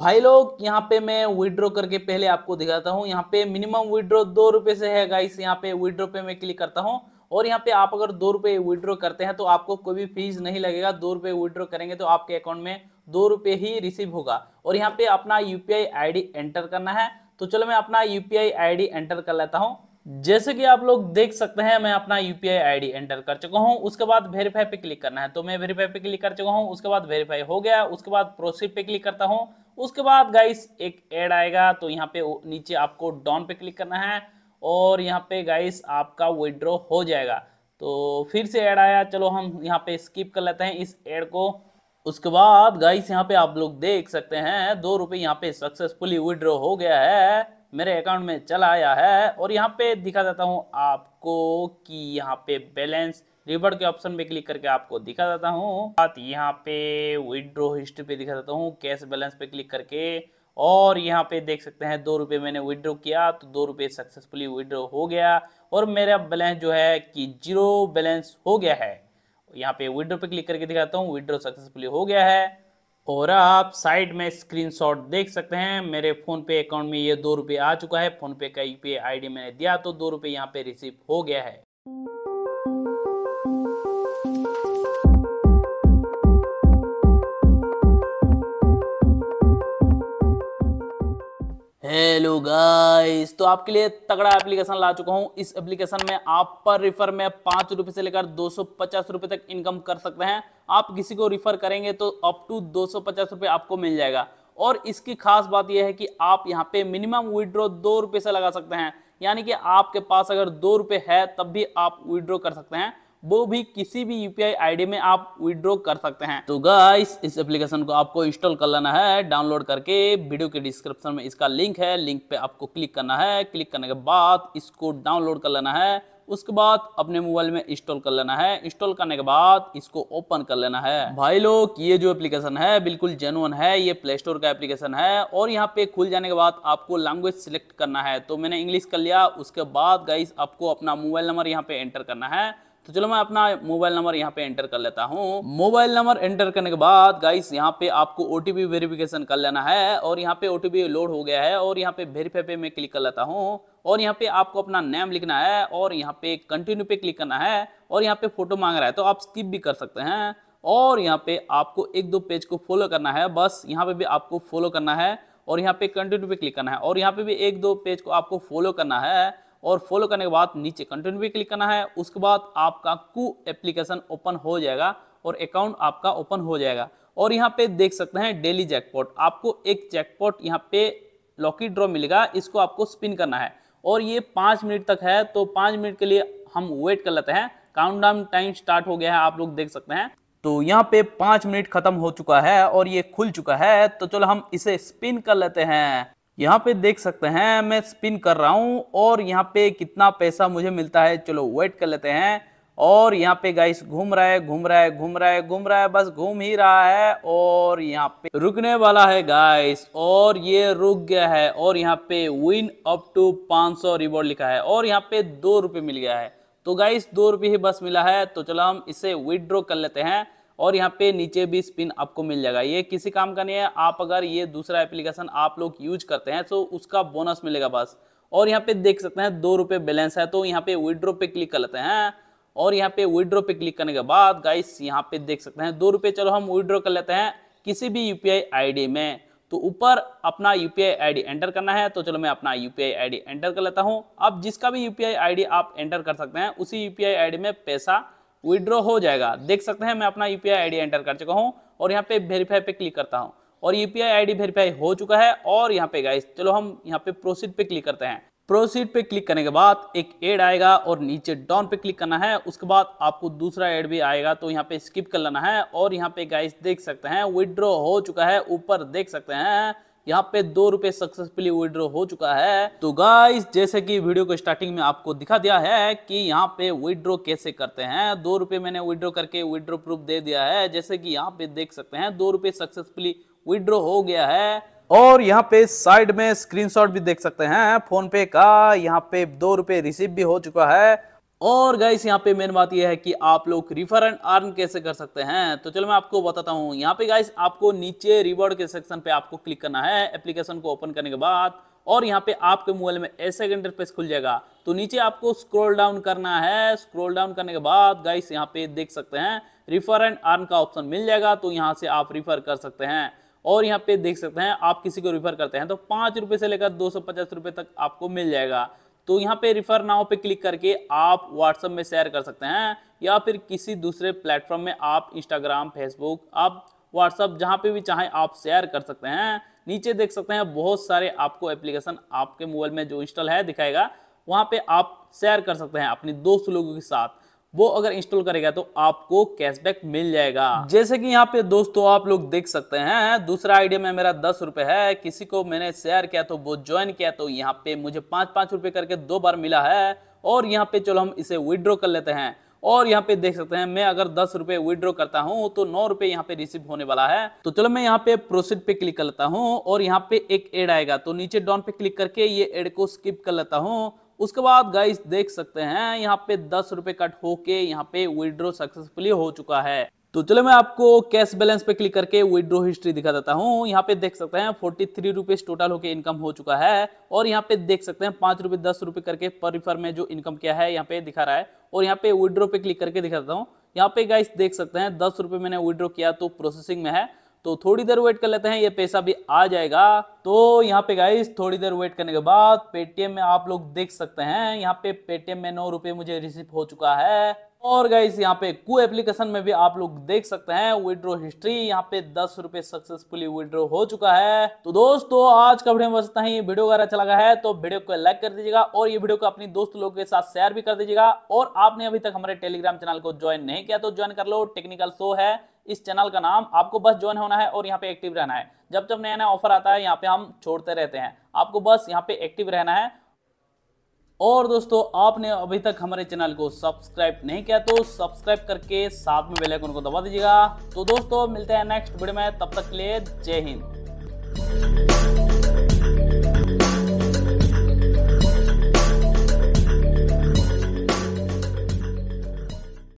भाई लोग यहाँ पे मैं विड्रो करके पहले आपको दिखाता हूँ यहाँ पे मिनिमम विड्रो दो रुपए से है गाइस यहाँ पे विड्रो पे मैं क्लिक करता हूँ और यहाँ पे आप अगर दो रुपए विड्रो करते हैं तो आपको कोई भी फीस नहीं लगेगा दो रुपए विड्रो करेंगे तो आपके अकाउंट में दो रुपये ही रिसीव होगा और यहाँ पे अपना यूपीआई आई एंटर करना है तो चलो मैं अपना यूपीआई आई एंटर कर लेता हूँ जैसे कि आप लोग देख सकते हैं मैं अपना यूपीआई आईडी एंटर कर चुका हूं उसके बाद वेरीफाई पे क्लिक करना है तो मैं वेरीफाई पे क्लिक कर चुका हूं उसके बाद वेरीफाई हो गया उसके बाद प्रोसीड पे क्लिक करता हूं उसके बाद गाइस एक ऐड आएगा तो यहाँ पे नीचे आपको डाउन पे क्लिक करना है और यहाँ पे गाइस आपका विड्रॉ हो जाएगा तो फिर से एड आया चलो हम यहाँ पे स्किप कर लेते हैं इस एड को उसके बाद गाइस यहाँ पे आप लोग देख सकते हैं दो रुपये यहाँ पे सक्सेसफुली विड्रॉ हो गया है मेरे अकाउंट में चला आया है और यहाँ पे दिखा देता हूँ आपको कि यहाँ पे बैलेंस रिवर्ड के ऑप्शन पे क्लिक करके आपको दिखा देता हूँ यहाँ पे विड्रो हिस्ट्री पे दिखा देता हूँ कैश बैलेंस पे क्लिक करके और यहाँ पे देख सकते हैं दो रुपये मैंने विदड्रो किया तो दो रुपये सक्सेसफुली विड्रो हो गया और मेरा बैलेंस जो है कि जीरो बैलेंस हो गया है यहाँ पे विड्रो पे क्लिक करके दिखाता हूँ विड्रो सक्सेसफुली हो गया है और आप साइड में स्क्रीनशॉट देख सकते हैं मेरे फ़ोन पे अकाउंट में ये दो रुपये आ चुका है फ़ोन पे का यूपीआई आईडी मैंने दिया तो दो रुपये यहाँ पे रिसीव हो गया है हेलो गाइस तो आपके लिए तगड़ा एप्लीकेशन ला चुका हूं इस एप्लीकेशन में आप पर रिफर में पांच रुपए से लेकर दो सौ पचास रुपए तक इनकम कर सकते हैं आप किसी को रिफर करेंगे तो अप टू दो सौ पचास आपको मिल जाएगा और इसकी खास बात यह है कि आप यहाँ पे मिनिमम विड्रॉ दो रुपए से लगा सकते हैं यानी कि आपके पास अगर दो रुपए है तब भी आप विड्रॉ कर सकते हैं वो भी किसी भी यूपीआई आईडी में आप विड्रॉ कर सकते हैं तो गाइस इस एप्लीकेशन को आपको इंस्टॉल कर लेना है डाउनलोड करके वीडियो के डिस्क्रिप्शन में इसका लिंक है लिंक पे आपको क्लिक करना है क्लिक करने के बाद इसको डाउनलोड कर लेना है उसके बाद अपने मोबाइल में इंस्टॉल कर लेना है इंस्टॉल करने के बाद इसको ओपन कर लेना है भाई लोग ये जो एप्लीकेशन है बिल्कुल जेनुअन है ये प्ले स्टोर का एप्लीकेशन है और यहाँ पे खुल जाने के बाद आपको लैंग्वेज सिलेक्ट करना है तो मैंने इंग्लिश कर लिया उसके बाद गाइस आपको अपना मोबाइल नंबर यहाँ पे एंटर करना है तो चलो मैं अपना मोबाइल नंबर यहाँ पे एंटर कर लेता हूँ मोबाइल नंबर एंटर करने के बाद गाइस यहाँ पे आपको ओटीपी वेरिफिकेशन कर लेना है और यहाँ पे ओटीपी लोड हो गया है और यहाँ पे वेरीफाई पे मैं क्लिक कर लेता हूँ और यहाँ पे आपको अपना नेम लिखना है और यहाँ पे कंटिन्यू पे क्लिक करना है और यहाँ पे फोटो मांग रहा है तो आप स्किप भी कर सकते हैं और यहाँ पे आपको एक दो पेज को फॉलो करना है बस यहाँ पे भी आपको फॉलो करना है और यहाँ पे कंटिन्यू पे क्लिक करना है और यहाँ पे भी एक दो पेज को आपको फॉलो करना है और फॉलो करने के बाद नीचे कंटिन्यू भी क्लिक करना है उसके बाद आपका कू एप्लीकेशन ओपन हो जाएगा और अकाउंट आपका ओपन हो जाएगा और यहाँ पे देख सकते हैं डेली जैकपॉट आपको एक जैकपॉट यहाँ पे लॉकी ड्रॉ मिलेगा इसको आपको स्पिन करना है और ये पाँच मिनट तक है तो पाँच मिनट के लिए हम वेट कर लेते हैं काउंट टाइम स्टार्ट हो गया है आप लोग देख सकते हैं तो यहाँ पे पाँच मिनट खत्म हो चुका है और ये खुल चुका है तो चलो हम इसे स्पिन कर लेते हैं यहाँ पे देख सकते हैं मैं स्पिन कर रहा हूं और यहाँ पे कितना पैसा मुझे मिलता है चलो वेट कर लेते हैं और यहाँ पे गाइस घूम रहा है घूम रहा है घूम रहा है घूम रहा है बस घूम ही रहा है और यहाँ पे रुकने वाला है गाइस और ये रुक गया है और यहाँ पे विन अप टू 500 रिवॉर्ड लिखा है और यहाँ पे दो रुपये मिल गया है तो गाइस दो रुपये ही बस मिला है तो चलो हम इसे विदड्रॉ कर लेते हैं और यहाँ पे नीचे भी स्पिन आपको मिल जाएगा ये किसी काम का नहीं है आप अगर ये दूसरा एप्लीकेशन आप लोग यूज करते हैं तो उसका बोनस मिलेगा बस और यहाँ पे देख सकते हैं दो रुपये बैलेंस है तो यहाँ पे विड्रो पे क्लिक कर लेते हैं और यहाँ पे विड्रो पे क्लिक करने के बाद गाइस यहाँ पे देख सकते हैं दो रुपये चलो हम विड्रो कर लेते हैं किसी भी यू पी में तो ऊपर अपना यू पी एंटर करना है तो चलो मैं अपना यू पी एंटर कर लेता हूँ अब जिसका भी यू पी आप एंटर कर सकते हैं उसी यू पी में पैसा विड्रॉ हो जाएगा देख सकते हैं मैं अपना यू पी एंटर कर चुका हूँ और यहाँ पे वेरीफाई पे क्लिक करता हूँ और यू पी वेरीफाई हो चुका है और यहाँ पे गाइस चलो हम यहाँ पे प्रोसीड पे क्लिक करते हैं प्रोसीड पे क्लिक करने के बाद एक एड आएगा और नीचे डाउन पे क्लिक करना है उसके बाद आपको दूसरा एड भी आएगा तो यहाँ पे स्किप कर लेना है और यहाँ पे गाइस देख सकते हैं विड्रॉ हो चुका है ऊपर देख सकते हैं यहाँ पे दो रुपए सक्सेसफुली विड्रो हो चुका है तो गाइस जैसे कि वीडियो को स्टार्टिंग में आपको दिखा दिया है कि यहाँ पे विड्रो कैसे करते हैं दो रुपए मैंने विड्रो करके विड्रो प्रूफ दे दिया है जैसे कि यहाँ पे देख सकते हैं दो रुपए सक्सेसफुली विड्रो हो गया है और यहाँ पे साइड में स्क्रीनशॉट भी देख सकते हैं फोन पे का यहाँ पे दो रुपए रिसीव भी हो चुका है और गाइस यहाँ पे मेन बात यह है कि आप लोग रिफर एंड अर्न कैसे कर सकते हैं तो चलो मैं आपको बताता हूँ यहाँ पे गाइस आपको नीचे रिवॉर्ड के सेक्शन पे आपको क्लिक करना है एप्लीकेशन को ओपन करने के बाद और यहाँ पे आपके मोबाइल में ऐसे इंटरफेस खुल जाएगा तो नीचे आपको स्क्रोल डाउन करना है स्क्रोल डाउन करने के बाद गाइस यहाँ पे देख सकते हैं रिफर एंड अर्न का ऑप्शन मिल जाएगा तो यहाँ से आप रिफर कर सकते हैं और यहाँ पे देख सकते हैं आप किसी को रिफर करते हैं तो पाँच रुपए से लेकर दो सौ पचास रुपए तक आपको मिल जाएगा तो यहाँ पे रिफर नाव पे क्लिक करके आप व्हाट्सएप में शेयर कर सकते हैं या फिर किसी दूसरे प्लेटफॉर्म में आप इंस्टाग्राम फेसबुक आप व्हाट्सअप जहाँ पे भी चाहें आप शेयर कर सकते हैं नीचे देख सकते हैं बहुत सारे आपको एप्लीकेशन आपके मोबाइल में जो इंस्टॉल है दिखाएगा वहाँ पे आप शेयर कर सकते हैं अपने दोस्त लोगों के साथ वो अगर इंस्टॉल करेगा तो आपको कैशबैक मिल जाएगा जैसे कि यहाँ पे दोस्तों आप लोग देख सकते हैं दूसरा आइडिया में मेरा दस रुपए है किसी को मैंने शेयर किया तो वो ज्वाइन किया तो यहाँ पे मुझे पांच पांच रुपए करके दो बार मिला है और यहाँ पे चलो हम इसे विदड्रॉ कर लेते हैं और यहाँ पे देख सकते हैं मैं अगर दस रुपए विद्रो करता हूँ तो नौ रुपए यहाँ पे रिसीव होने वाला है तो चलो मैं यहाँ पे प्रोसीड पे क्लिक कर लेता हूँ और यहाँ पे एक एड आएगा तो नीचे डॉन पे क्लिक करके ये एड को स्किप कर लेता हूँ उसके बाद गाइस देख सकते हैं यहाँ पे दस रुपए कट होके यहाँ पे विड्रो सक्सेसफुली हो चुका है तो चलो मैं आपको कैश बैलेंस पे क्लिक करके विड्रो हिस्ट्री दिखा देता हूँ यहाँ पे देख सकते हैं फोर्टी थ्री रुपीज टोटल होकर इनकम हो चुका है और यहाँ पे देख सकते हैं पांच रुपए दस रुपए करके पर रिफर में जो इनकम क्या है यहाँ पे दिखा रहा है और यहाँ पे विड्रो पे क्लिक करके दिखा देता हूँ यहाँ पे गाइस देख सकते हैं दस रुपए मैंने विड्रो किया तो प्रोसेसिंग में है तो थोड़ी देर वेट कर लेते हैं ये पैसा भी आ जाएगा तो यहाँ पे गाइस थोड़ी देर वेट करने के बाद पेटीएम में आप लोग देख सकते हैं यहाँ पे पेटीएम में नौ रुपए मुझे रिसीव हो चुका है और गाइस यहाँ पे कू एप्लीकेशन में भी आप लोग देख सकते हैं विड्रो हिस्ट्री यहाँ पे दस रुपए सक्सेसफुली विड्रो हो चुका है तो दोस्तों आज का वीडियो में बचता है ये वीडियो अगर अच्छा लगा है तो वीडियो को लाइक कर दीजिएगा और ये वीडियो को अपनी दोस्त लोगों के साथ शेयर भी कर दीजिएगा और आपने अभी तक हमारे टेलीग्राम चैनल को ज्वाइन नहीं किया तो ज्वाइन कर लो टेक्निकल शो है इस चैनल का नाम आपको बस ज्वाइन होना है और यहाँ पे एक्टिव रहना है जब जब नया नया ऑफर आता है यहाँ पे हम छोड़ते रहते हैं आपको बस यहाँ पे एक्टिव रहना है और दोस्तों आपने अभी तक हमारे चैनल को सब्सक्राइब नहीं किया तो सब्सक्राइब करके साथ में बेल आइकन को दबा दीजिएगा तो दोस्तों मिलते हैं नेक्स्ट वीडियो में तब तक के लिए जय हिंद